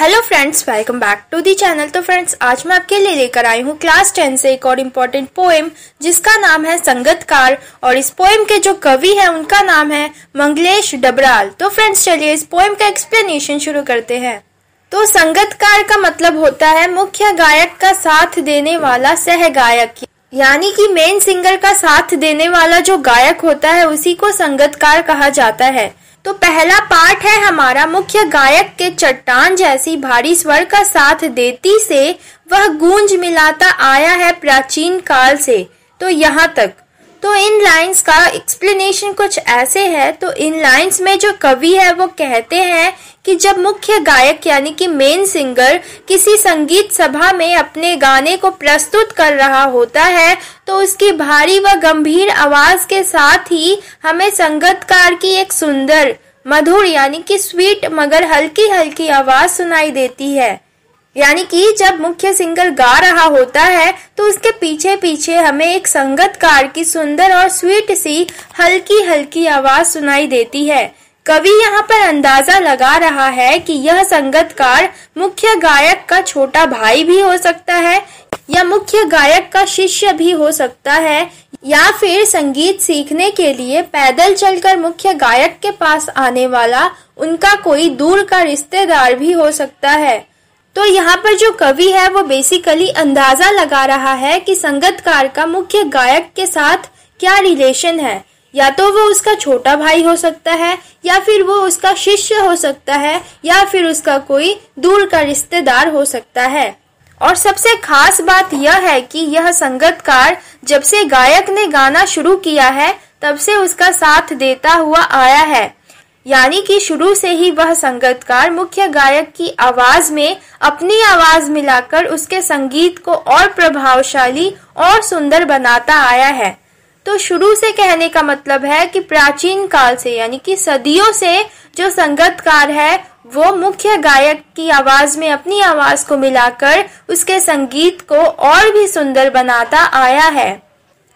hello friends welcome back to the channel तो friends आज मैं आपके लिए लेकर आई हूँ क्लास टेन से एक और इम्पोर्टेंट पोएम जिसका नाम है संगतकार और इस पोएम के जो कवि है उनका नाम है मंगलेश डबराल तो फ्रेंड्स चलिए इस पोएम का एक्सप्लेनेशन शुरू करते हैं तो संगतकार का मतलब होता है मुख्य गायक का साथ देने वाला सह गायक यानी कि मेन सिंगर का साथ देने वाला जो गायक होता है उसी को संगतकार कहा जाता है तो पहला पाठ है हमारा मुख्य गायक के चट्टान जैसी भारी स्वर का साथ देती से वह गूंज मिलाता आया है प्राचीन काल से तो यहाँ तक तो इन लाइंस का एक्सप्लेनेशन कुछ ऐसे है तो इन लाइंस में जो कवि है वो कहते हैं कि जब मुख्य गायक यानी कि मेन सिंगर किसी संगीत सभा में अपने गाने को प्रस्तुत कर रहा होता है तो उसकी भारी व गंभीर आवाज के साथ ही हमें संगतकार की एक सुंदर मधुर यानी कि स्वीट मगर हल्की हल्की आवाज सुनाई देती है यानी कि जब मुख्य सिंगर गा रहा होता है तो उसके पीछे पीछे हमें एक संगतकार की सुंदर और स्वीट सी हल्की हल्की आवाज सुनाई देती है कवि यहाँ पर अंदाजा लगा रहा है कि यह संगतकार मुख्य गायक का छोटा भाई भी हो सकता है या मुख्य गायक का शिष्य भी हो सकता है या फिर संगीत सीखने के लिए पैदल चलकर मुख्य गायक के पास आने वाला उनका कोई दूर का रिश्तेदार भी हो सकता है तो यहाँ पर जो कवि है वो बेसिकली अंदाजा लगा रहा है कि संगतकार का मुख्य गायक के साथ क्या रिलेशन है या तो वो उसका छोटा भाई हो सकता है या फिर वो उसका शिष्य हो सकता है या फिर उसका कोई दूर का रिश्तेदार हो सकता है और सबसे खास बात यह है कि यह संगतकार जब से गायक ने गाना शुरू किया है तब से उसका साथ देता हुआ आया है यानी कि शुरू से ही वह संगतकार मुख्य गायक की आवाज में अपनी आवाज मिलाकर उसके संगीत को और प्रभावशाली और सुंदर बनाता आया है तो शुरू से कहने का मतलब है कि प्राचीन काल से यानी कि सदियों से जो संगतकार है वो मुख्य गायक की आवाज में अपनी आवाज को मिलाकर उसके संगीत को और भी सुंदर बनाता आया है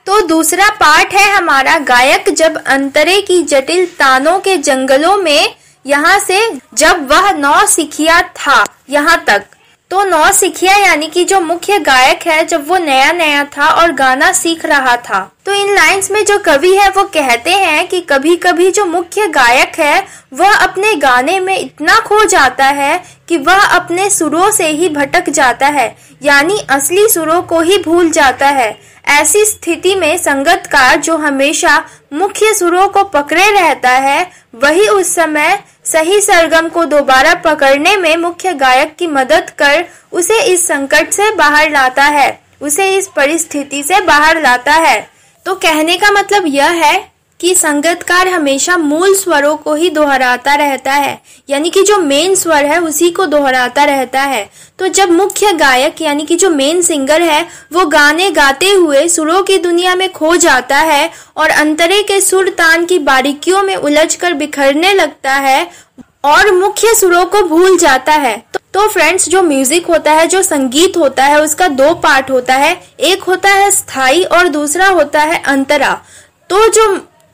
तो दूसरा पार्ट है हमारा गायक जब अंतरे की जटिल तानों के जंगलों में यहाँ से जब वह नौ सिखिया था यहाँ तक तो सिखिया यानी कि जो मुख्य गायक है जब वो नया नया था और गाना सीख रहा था तो इन लाइंस में जो कवि है वो कहते हैं कि कभी कभी जो मुख्य गायक है वह अपने गाने में इतना खो जाता है कि वह अपने सुरों से ही भटक जाता है यानी असली सुरों को ही भूल जाता है ऐसी स्थिति में संगतकार जो हमेशा मुख्य सुरों को पकड़े रहता है वही उस समय सही सरगम को दोबारा पकड़ने में मुख्य गायक की मदद कर उसे इस संकट से बाहर लाता है उसे इस परिस्थिति से बाहर लाता है तो कहने का मतलब यह है कि संगतकार हमेशा मूल स्वरों को ही दोहराता रहता है यानी कि जो मेन स्वर है उसी को दोहराता रहता है तो जब मुख्य गायक यानी कि जो मेन सिंगर है वो गाने गाते हुए सुरों की दुनिया में खो जाता है और अंतरे के सुर तान की बारीकियों में उलझकर बिखरने लगता है और मुख्य सुरों को भूल जाता है तो तो फ्रेंड्स जो म्यूजिक होता है जो संगीत होता है उसका दो पार्ट होता है एक होता है स्थाई और दूसरा होता है अंतरा तो जो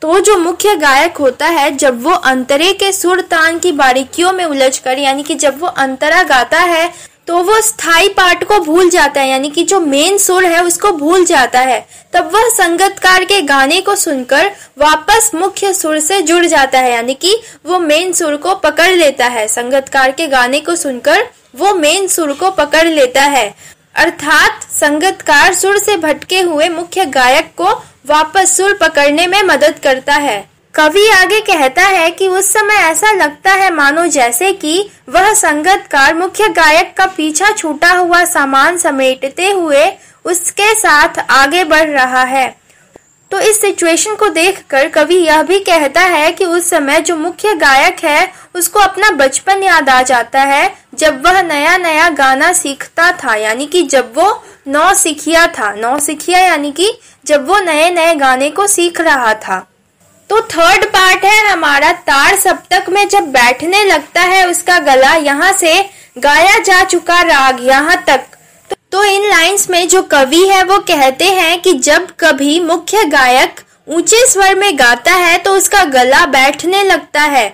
तो जो मुख्य गायक होता है जब वो अंतरे के सुर तान की बारीकियों में उलझकर यानी कि जब वो अंतरा गाता है तो वो स्थाई पार्ट को भूल जाता है यानी कि जो मेन सुर है उसको भूल जाता है तब वह संगतकार के गाने को सुनकर वापस मुख्य सुर से जुड़ जाता है यानी कि वो मेन सुर को पकड़ लेता है संगतकार के गाने को सुनकर वो मेन सुर को पकड़ लेता है अर्थात संगतकार सुर से भटके हुए मुख्य गायक को वापस सुर पकड़ने में मदद करता है कवि आगे कहता है कि उस समय ऐसा लगता है मानो जैसे कि वह संगतकार मुख्य गायक का पीछा छूटा हुआ सामान समेटते हुए उसके साथ आगे बढ़ रहा है तो इस सिचुएशन को देखकर कवि यह भी कहता है कि उस समय जो मुख्य गायक है उसको अपना बचपन याद आ जाता है जब वह नया नया गाना सीखता था यानी कि जब वो नौ सीखिया था नौ सीखिया यानी कि जब वो नए नए गाने को सीख रहा था तो थर्ड पार्ट है हमारा तार सप्तक में जब बैठने लगता है उसका गला यहाँ से गाया जा चुका राग यहाँ तक तो इन लाइंस में जो कवि है वो कहते हैं कि जब कभी मुख्य गायक ऊंचे स्वर में गाता है तो उसका गला बैठने लगता है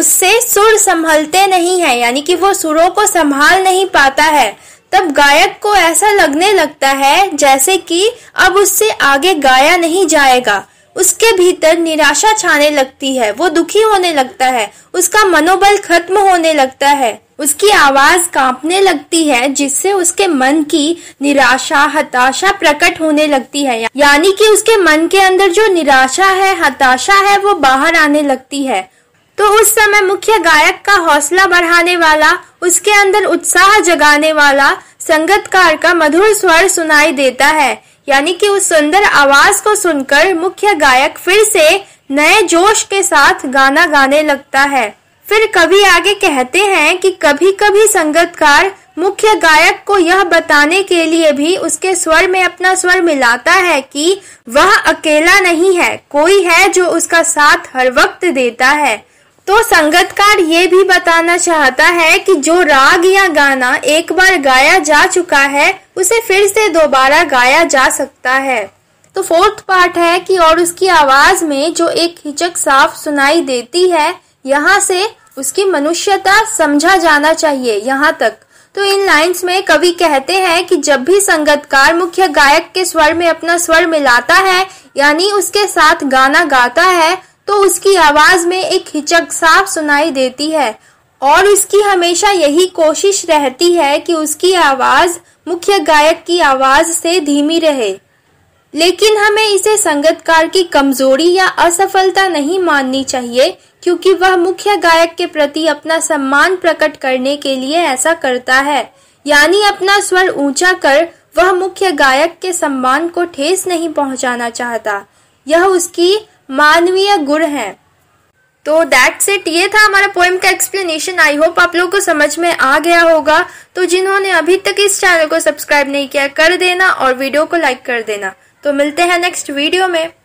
उससे सुर संभलते नहीं है यानी कि वो सुरों को संभाल नहीं पाता है तब गायक को ऐसा लगने लगता है जैसे कि अब उससे आगे गाया नहीं जाएगा उसके भीतर निराशा छाने लगती है वो दुखी होने लगता है उसका मनोबल खत्म होने लगता है उसकी आवाज कांपने लगती है जिससे उसके मन की निराशा हताशा प्रकट होने लगती है यानी कि उसके मन के अंदर जो निराशा है हताशा है वो बाहर आने लगती है तो उस समय मुख्य गायक का हौसला बढ़ाने वाला उसके अंदर उत्साह जगाने वाला संगतकार का मधुर स्वर सुनाई देता है यानी कि उस सुंदर आवाज को सुनकर मुख्य गायक फिर से नए जोश के साथ गाना गाने लगता है फिर कवि आगे कहते हैं कि कभी कभी संगतकार मुख्य गायक को यह बताने के लिए भी उसके स्वर में अपना स्वर मिलाता है कि वह अकेला नहीं है कोई है जो उसका साथ हर वक्त देता है तो संगतकार ये भी बताना चाहता है कि जो राग या गाना एक बार गाया जा चुका है उसे फिर से दोबारा गाया जा सकता है तो फोर्थ पार्ट है कि और उसकी आवाज में जो एक हिचक साफ सुनाई देती है यहाँ से उसकी मनुष्यता समझा जाना चाहिए यहाँ तक तो इन लाइंस में कवि कहते हैं कि जब भी संगतकार मुख्य गायक के स्वर में अपना स्वर मिलाता है यानी उसके साथ गाना गाता है तो उसकी आवाज में एक हिचक साफ सुनाई देती है और उसकी हमेशा यही कोशिश रहती है कि उसकी आवाज मुख्य गायक की आवाज से धीमी रहे लेकिन हमें इसे संगतकार की कमजोरी या असफलता नहीं माननी चाहिए क्योंकि वह मुख्य गायक के प्रति अपना सम्मान प्रकट करने के लिए ऐसा करता है यानी अपना स्वर ऊंचा कर वह मुख्य गायक के सम्मान को ठेस नहीं पहुंचाना चाहता यह उसकी मानवीय गुण है तो दैट्स इट ये था हमारा पोएम का एक्सप्लेनेशन आई होप आप लोगों को समझ में आ गया होगा तो जिन्होंने अभी तक इस चैनल को सब्सक्राइब नहीं किया कर देना और वीडियो को लाइक कर देना तो मिलते हैं नेक्स्ट वीडियो में